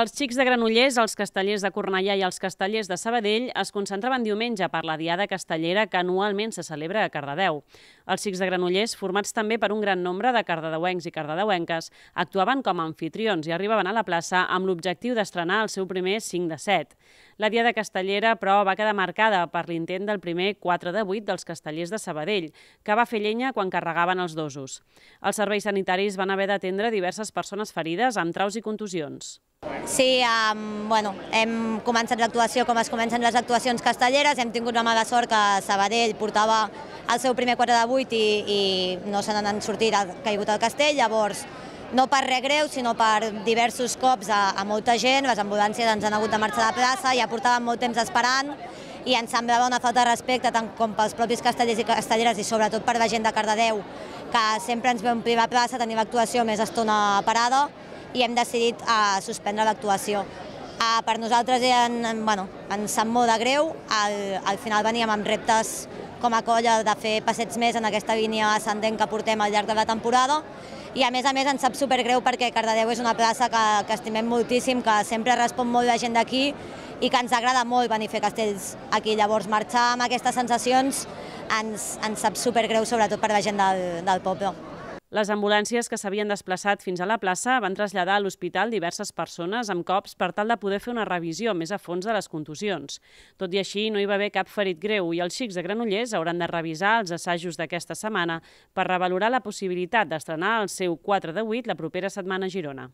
Els xics de Granollers, els castellers de Cornellà i els castellers de Sabadell es concentraven diumenge per la Diada Castellera que anualment se celebra a Cardedeu. Els xics de Granollers, formats també per un gran nombre de cardedeuencs i cardedeuenques, actuaven com a anfitrions i arribaven a la plaça amb l'objectiu d'estrenar el seu primer 5 de 7. La Diada Castellera, però, va quedar marcada per l'intent del primer 4 de 8 dels castellers de Sabadell, que va fer llenya quan carregaven els dosos. Els serveis sanitaris van haver d'atendre diverses persones ferides amb traus i contusions. Sí, um, bueno, hem començat l'actuació com es comencen les actuacions castelleres, hem tingut la mala sort que Sabadell portava el seu primer quart de vuit i, i no se n'han sortit, ha caigut el castell, llavors no per res greu, sinó per diversos cops a, a molta gent, les ambulàncies ens han hagut de marxar de plaça, ja portàvem molt temps esperant, i ens semblava una falta de respecte tant com pels propis castellers i castelleres i sobretot per la gent de Cardedeu, que sempre ens ve omplir la plaça, tenim actuació més estona parada, i hem decidit eh, suspendre l'actuació. Eh, per nosaltres en, en, bueno, ens sap molt de greu, al, al final veníem amb reptes com a colla de fer passets més en aquesta línia ascendent que portem al llarg de la temporada i a més a més ens sap supergreu perquè Cardedeu és una plaça que, que estimem moltíssim, que sempre respon molt la gent d'aquí i que ens agrada molt venir a fer castells aquí. Llavors marxar amb aquestes sensacions ens, ens sap supergreu sobretot per la gent del, del poble. Les ambulàncies que s'havien desplaçat fins a la plaça van traslladar a l'hospital diverses persones amb cops per tal de poder fer una revisió més a fons de les contusions. Tot i així, no hi va haver cap ferit greu i els xics de Granollers hauran de revisar els assajos d'aquesta setmana per revalorar la possibilitat d'estrenar el seu 4 de 8 la propera setmana a Girona.